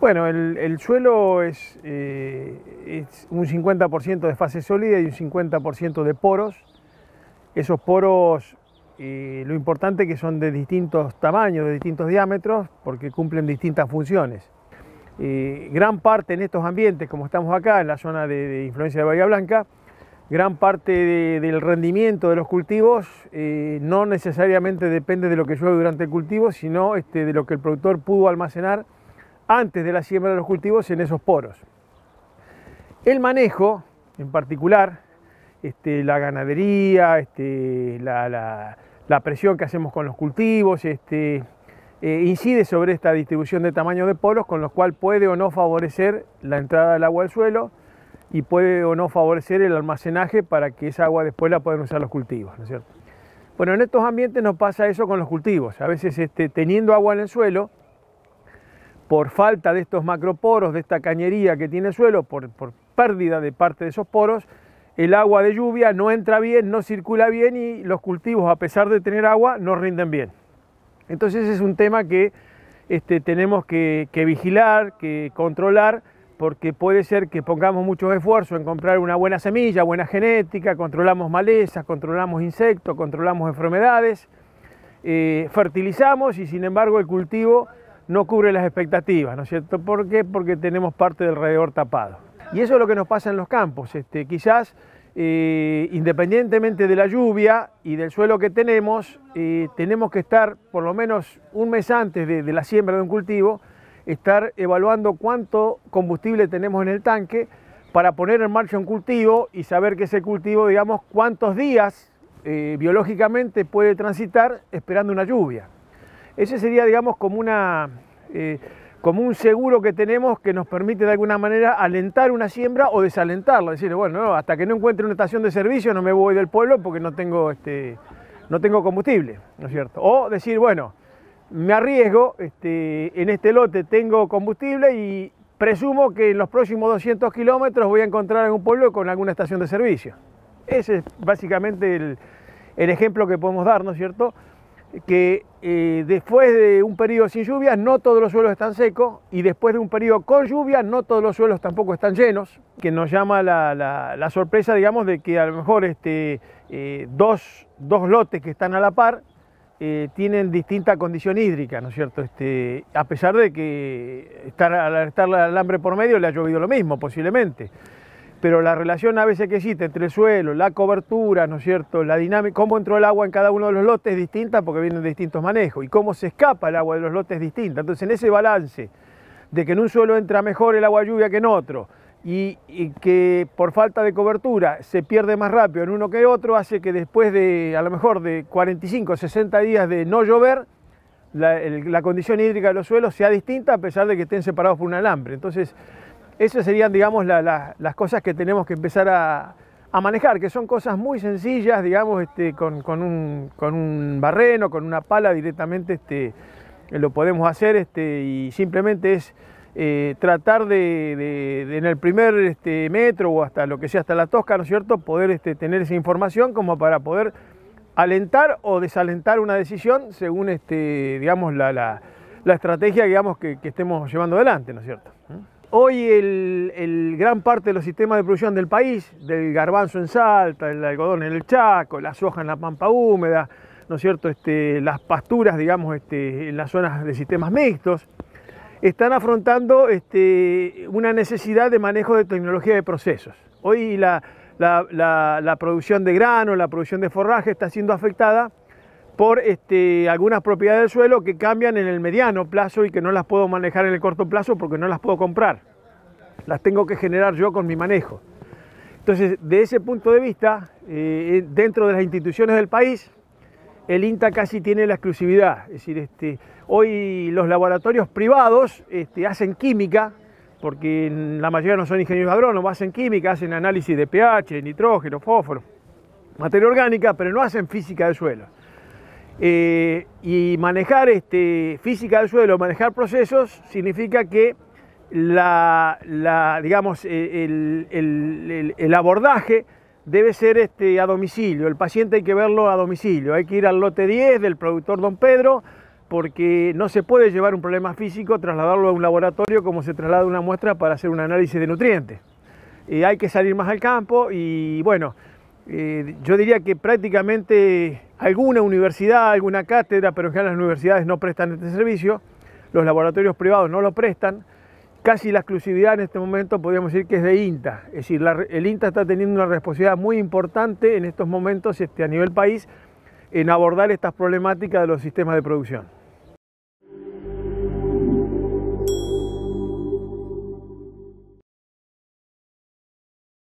Bueno, el, suelo es, eh, un 50% de fase sólida y un 50% de poros. Esos poros, eh, lo importante es que son de distintos tamaños, de distintos diámetros, porque cumplen distintas funciones. Eh, gran parte en estos ambientes, como estamos acá, en la zona de, influencia de Bahía Blanca, gran parte del rendimiento de los cultivos no necesariamente depende de lo que llueve durante el cultivo, sino este, de lo que el productor pudo almacenar antes de la siembra de los cultivos en esos poros. El manejo, en particular, este, la ganadería, este, la, presión que hacemos con los cultivos, este, eh, incide sobre esta distribución de tamaño de poros, con lo cual puede o no favorecer la entrada del agua al suelo y puede o no favorecer el almacenaje para que esa agua después la puedan usar los cultivos. Bueno, en estos ambientes nos pasa eso con los cultivos. A veces teniendo agua en el suelo, por falta de estos macroporos, de esta cañería que tiene el suelo, por, pérdida de parte de esos poros, el agua de lluvia no entra bien, no circula bien y los cultivos, a pesar de tener agua, no rinden bien. Entonces es un tema que este, tenemos que, vigilar, que controlar, porque puede ser que pongamos mucho esfuerzo en comprar una buena semilla, buena genética, controlamos malezas, controlamos insectos, controlamos enfermedades, eh, fertilizamos y sin embargo el cultivo no cubre las expectativas, ¿no es cierto? ¿Por qué? Porque tenemos parte del alrededor tapado. Y eso es lo que nos pasa en los campos. Este, quizás, eh, independientemente de la lluvia y del suelo que tenemos, eh, tenemos que estar por lo menos un mes antes de, la siembra de un cultivo, estar evaluando cuánto combustible tenemos en el tanque para poner en marcha un cultivo y saber que ese cultivo, digamos, cuántos días eh, biológicamente puede transitar esperando una lluvia. Ese sería, digamos, eh, como, un seguro que tenemos que nos permite de alguna manera alentar una siembra o desalentarla. decir bueno, hasta que no encuentre una estación de servicio no me voy del pueblo porque no tengo, este, combustible, ¿no es cierto? O decir, bueno, me arriesgo, este, en este lote tengo combustible y presumo que en los próximos 200 kilómetros voy a encontrar algún pueblo con alguna estación de servicio. Ese es básicamente el ejemplo que podemos dar, ¿no es cierto?, que eh, después de un periodo sin lluvias no todos los suelos están secos y después de un periodo con lluvia, no todos los suelos tampoco están llenos, que nos llama la, sorpresa, digamos, de que a lo mejor este, eh, dos, lotes que están a la par eh, tienen distinta condición hídrica, ¿no es cierto? Este, a pesar de que estar, al estar el alambre por medio le ha llovido lo mismo, posiblemente pero la relación a veces que existe entre el suelo, la cobertura, ¿no es cierto?, la dinámica, cómo entró el agua en cada uno de los lotes es distinta porque vienen de distintos manejos y cómo se escapa el agua de los lotes es distinta. Entonces, en ese balance de que en un suelo entra mejor el agua lluvia que en otro y, que por falta de cobertura se pierde más rápido en uno que otro, hace que después de, a lo mejor, de 45 o 60 días de no llover, la, la condición hídrica de los suelos sea distinta a pesar de que estén separados por un alambre. Entonces, esas serían, digamos, las cosas que tenemos que empezar a, manejar, que son cosas muy sencillas, digamos, este, con, un, barreno, con una pala directamente este, lo podemos hacer este, y simplemente es eh, tratar de, en el primer metro o hasta lo que sea, hasta la tosca, ¿no es cierto?, poder tener esa información como para poder alentar o desalentar una decisión según, digamos, la, estrategia que, que estemos llevando adelante, ¿no es cierto? Hoy el, gran parte de los sistemas de producción del país, del garbanzo en Salta, el algodón en el Chaco, la soja en la pampa húmeda, ¿no es cierto? Este, las pasturas, digamos, este, en las zonas de sistemas mixtos, están afrontando este, una necesidad de manejo de tecnología de procesos. Hoy la, la producción de grano, la producción de forraje está siendo afectada por este, algunas propiedades del suelo que cambian en el mediano plazo y que no las puedo manejar en el corto plazo porque no las puedo comprar. Las tengo que generar yo con mi manejo. Entonces, de ese punto de vista, eh, eh, dentro de las instituciones del país, el INTA casi tiene la exclusividad. Es decir, este, hoy los laboratorios privados este, hacen química, porque la mayoría no son ingenieros agrónomos, hacen química, hacen análisis de pH, nitrógeno, fósforo, materia orgánica, pero no hacen física de suelo. Eh, y manejar este, física del suelo, manejar procesos, significa que la, digamos, eh, el, abordaje debe ser este, a domicilio. El paciente hay que verlo a domicilio. Hay que ir al lote 10 del productor Don Pedro porque no se puede llevar un problema físico, trasladarlo a un laboratorio como se traslada una muestra para hacer un análisis de nutrientes. Eh, hay que salir más al campo y bueno, yo diría que prácticamente alguna universidad, alguna cátedra, pero en general las universidades no prestan este servicio, los laboratorios privados no lo prestan, casi la exclusividad en este momento podríamos decir que es de INTA, es decir, el INTA está teniendo una responsabilidad muy importante en estos momentos este, a nivel país en abordar estas problemáticas de los sistemas de producción.